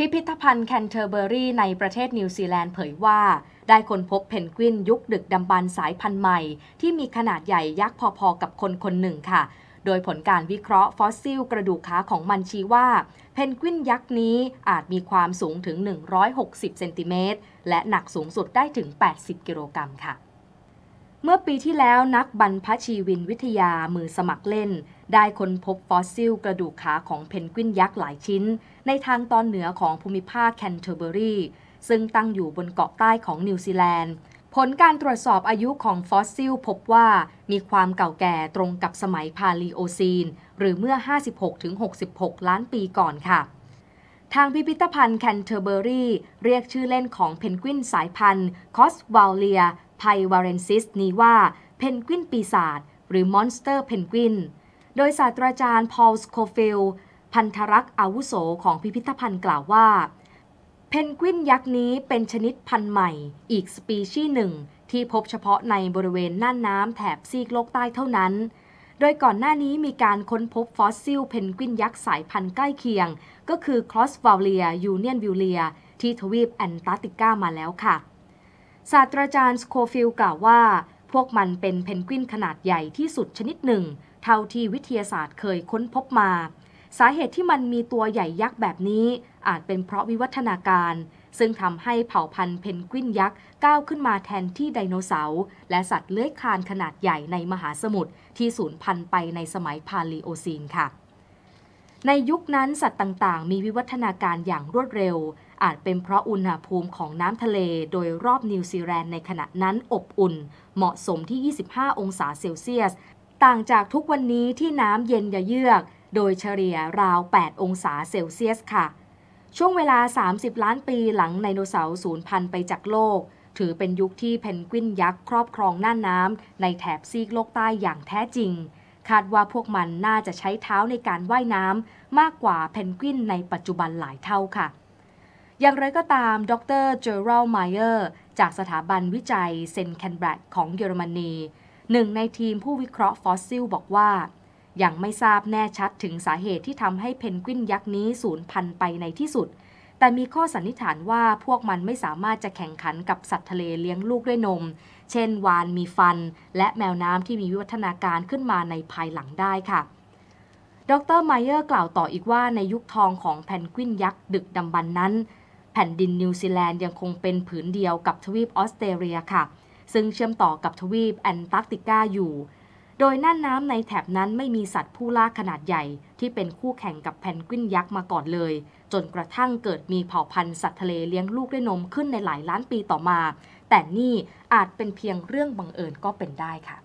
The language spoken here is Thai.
พิพิธภัณฑ์แคนเทอร์เบอรีในประเทศนิวซีแลนด์เผยว่า ได้ค้นพบเพนกวินยุคดึกดำบรรสายพันธุ์ใหม่ ที่มีขนาดใหญ่ยักษ์พอๆ กับคนคนหนึ่งค่ะ โดยผลการวิเคราะห์ฟอสซิลกระดูกขาของมันชี้ว่า เพนกวินยักษ์นี้อาจมีความสูงถึง 160เซนติเมตรและหนักสูงสุดได้ถึง 80กิโลกรัมค่ะเมื่อปีที่แล้วนักบรรพชีวินวิทยามือสมัครเล่น ได้ค้นพบฟอสซิลกระดูกขาของเพนกวินยักษ์หลายชิ้น ในทางตอนเหนือของภูมิภาคแคนเทอร์เบอรีซึ่งตั้งอยู่บนเกาะใต้ของนิวซีแลนด์ ผลการตรวจสอบอายุของฟอสซิลพบว่ามีความเก่าแก่ตรงกับสมัยพาลีโอซีน หรือเมื่อ 56-66 ล้านปีก่อนค่ะ ทางพิพิธภัณฑ์แคนเทอร์เบอรีเรียกชื่อเล่นของเพนกวินสายพันธุ์คอสวาลเลียไพวาเรนซิสนี้ว่าเพนกวินปีศาจหรือมอนสเตอร์เพนกวิน โดยศาสตราจารย์พอลสโคฟิลพันธรักษ์อาวุโสของพิพิธภัณฑ์กล่าวว่าเพนกวินยักษ์นี้เป็นชนิดพันธุ์ใหม่อีกสปีชีส์หนึ่ง ที่พบเฉพาะในบริเวณน่านน้ำแถบซีกโลกใต้เท่านั้น โดยก่อนหน้านี้มีการค้นพบฟอสซิลเพนกวินยักษ์สายพันธุ์ใกล้เคียงก็คือครอสวาเลียยูเนียนวิลเลียที่ทวีปแอนตาร์กติกามาแล้วค่ะศาสตราจารย์สโคฟิลกล่าวว่า พวกมันเป็นเพนกวินขนาดใหญ่ที่สุดชนิดหนึ่ง เท่าที่วิทยาศาสตร์เคยค้นพบมา สาเหตุที่มันมีตัวใหญ่ยักษ์แบบนี้ อาจเป็นเพราะวิวัฒนาการ ซึ่งทำให้เผ่าพันธุ์เพนกวินยักษ์ก้าวขึ้นมาแทนที่ไดโนเสาร์และสัตว์เลื้อยคลานขนาดใหญ่ในมหาสมุทรที่สูญพันธุ์ไปในสมัยพาลีโอซีนค่ะ ในยุคนั้นสัตว์ต่างๆ มีวิวัฒนาการอย่างรวดเร็วอาจเป็นเพราะอุณหภูมิของน้ำทะเลโดยรอบนิวซีแลนด์ในขณะนั้นอบอุ่น เหมาะสมที่ 25 องศาเซลเซียส ต่างจากทุกวันนี้ที่น้ำเย็นเยือก โดยเฉลี่ยราว 8 องศาเซลเซียสค่ะ ช่วงเวลา 30 ล้านปีหลังไดโนเสาร์สูญพันธุ์ไปจากโลก ถือเป็นยุคที่เพนกวินยักษ์ครอบครองน่านน้ำในแถบซีกโลกใต้อย่างแท้จริงคาดว่าพวกมันน่าจะใช้เท้าในการว่ายน้ำมากกว่าเพนกวินในปัจจุบันหลายเท่าค่ะอย่างไรก็ตาม ดรเจอรัลไมเออร์จากสถาบันวิจัยเซนแคนแบรดของเยอรมนีหนึ่งในทีมผู้วิเคราะห์ฟอสซิลบอกว่า ยังไม่ทราบแน่ชัดถึงสาเหตุที่ทำให้เพนกวินยักษ์นี้ สูญพันธุ์ไปในที่สุด แต่มีข้อสันนิษฐานว่าพวกมันไม่สามารถจะแข่งขันกับสัตว์ทะเลเลี้ยงลูกด้วยนม เช่นวานมีฟันและแมวน้ำที่มีวิวัฒนาการขึ้นมาในภายหลังได้ค่ะ ดรไมเออร์กล่าวต่ออีกว่าในยุคทองของแพนกวินยักษ์ดึกดำบรรนนั้นแผ่นดินนิวซีแลนด์ยังคงเป็นผืนเดียวกับทวีปออสเตรเลียค่ะ ซึ่งเชื่อมต่อกับทวีปแอนตาร์กติกาอยู่ โดยน่านน้ำในแถบนั้นไม่มีสัตว์ผู้ล่าขนาดใหญ่ ที่เป็นคู่แข่งกับแพนกวินยักษ์มาก่อนเลย จนกระทั่งเกิดมีเผ่าพันธุ์สัตว์ทะเลเลี้ยงลูกด้วยนมขึ้นในหลายล้านปีต่อมา แต่นี่อาจเป็นเพียงเรื่องบังเอิญก็เป็นได้ค่ะ